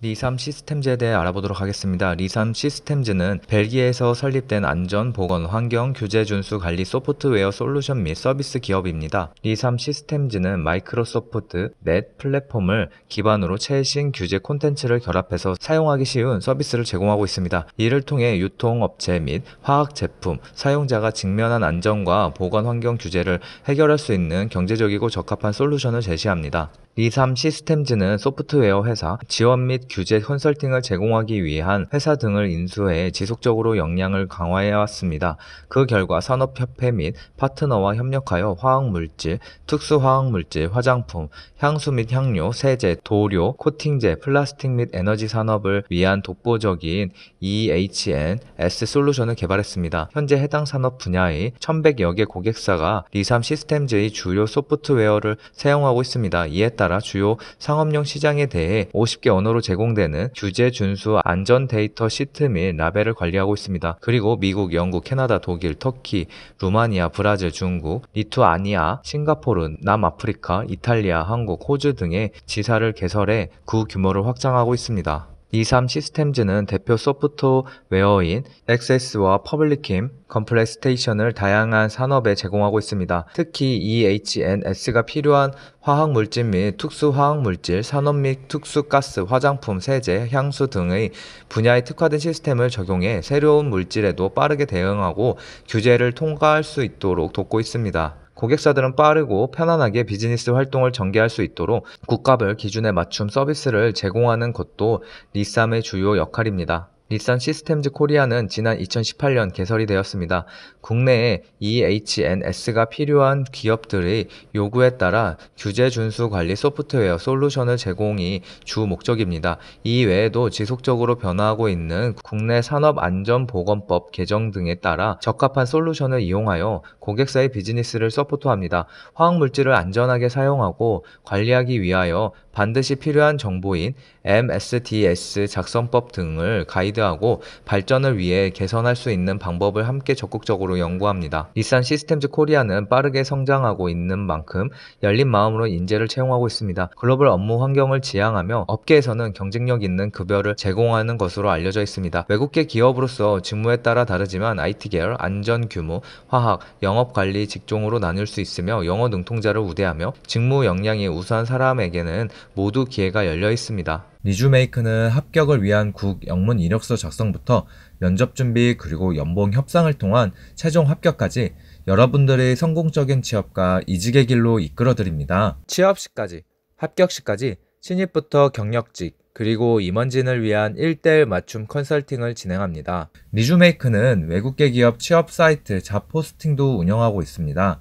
리삼 시스템즈에 대해 알아보도록 하겠습니다. 리삼 시스템즈는 벨기에에서 설립된 안전, 보건, 환경, 규제 준수 관리 소프트웨어 솔루션 및 서비스 기업입니다. 리삼 시스템즈는 마이크로소프트 넷 플랫폼을 기반으로 최신 규제 콘텐츠를 결합해서 사용하기 쉬운 서비스를 제공하고 있습니다. 이를 통해 유통업체 및 화학 제품, 사용자가 직면한 안전과 보건 환경 규제를 해결할 수 있는 경제적이고 적합한 솔루션을 제시합니다. 리삼 시스템즈는 소프트웨어 회사, 지원 및 규제 컨설팅을 제공하기 위한 회사 등을 인수해 지속적으로 역량을 강화해 왔습니다. 그 결과 산업협회 및 파트너와 협력하여 화학물질, 특수화학물질, 화장품, 향수 및 향료, 세제, 도료, 코팅제, 플라스틱 및 에너지 산업을 위한 독보적인 EHN S 솔루션을 개발했습니다. 현재 해당 산업 분야의 1100여 개 고객사가 리삼 시스템즈의 주요 소프트웨어를 사용하고 있습니다. 이에 따라 주요 상업용 시장에 대해 50개 언어로 제공 제공되는 규제 준수 안전 데이터 시트 및 라벨을 관리하고 있습니다. 그리고 미국, 영국, 캐나다, 독일, 터키, 루마니아, 브라질, 중국, 리투아니아, 싱가포르, 남아프리카, 이탈리아, 한국, 호주 등의 지사를 개설해 그 규모를 확장하고 있습니다. E3 시스템즈는 대표 소프트웨어인 액세스와 퍼블리킴, 컴플렉스테이션을 다양한 산업에 제공하고 있습니다. 특히 EHNS가 필요한 화학물질 및 특수화학물질, 산업 및 특수가스, 화장품, 세제, 향수 등의 분야에 특화된 시스템을 적용해 새로운 물질에도 빠르게 대응하고 규제를 통과할 수 있도록 돕고 있습니다. 고객사들은 빠르고 편안하게 비즈니스 활동을 전개할 수 있도록 국가별 기준에 맞춤 서비스를 제공하는 것도 리쌈의 주요 역할입니다. 닛산 시스템즈 코리아는 지난 2018년 개설이 되었습니다. 국내에 EHNS가 필요한 기업들의 요구에 따라 규제 준수 관리 소프트웨어 솔루션을 제공이 주 목적입니다. 이 외에도 지속적으로 변화하고 있는 국내 산업안전보건법 개정 등에 따라 적합한 솔루션을 이용하여 고객사의 비즈니스를 서포트합니다. 화학물질을 안전하게 사용하고 관리하기 위하여 반드시 필요한 정보인 MSDS 작성법 등을 가이드 가드하고 발전을 위해 개선할 수 있는 방법을 함께 적극적으로 연구합니다. 닛산 시스템즈 코리아는 빠르게 성장하고 있는 만큼 열린 마음으로 인재를 채용하고 있습니다. 글로벌 업무 환경을 지향하며 업계에서는 경쟁력 있는 급여를 제공하는 것으로 알려져 있습니다. 외국계 기업으로서 직무에 따라 다르지만 IT 계열, 안전 규모, 화학, 영업 관리 직종으로 나눌 수 있으며 영어 능통자를 우대하며 직무 역량이 우수한 사람에게는 모두 기회가 열려 있습니다. 리주메이크는 합격을 위한 국 영문 이력서 작성부터 면접 준비 그리고 연봉 협상을 통한 최종 합격까지 여러분들의 성공적인 취업과 이직의 길로 이끌어드립니다. 취업 시까지, 합격 시까지 신입부터 경력직, 그리고 임원진을 위한 1대1 맞춤 컨설팅을 진행합니다. 리주메이크는 외국계 기업 취업 사이트 잡포스팅도 운영하고 있습니다.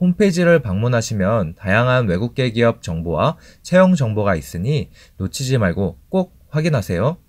홈페이지를 방문하시면 다양한 외국계 기업 정보와 채용 정보가 있으니 놓치지 말고 꼭 확인하세요.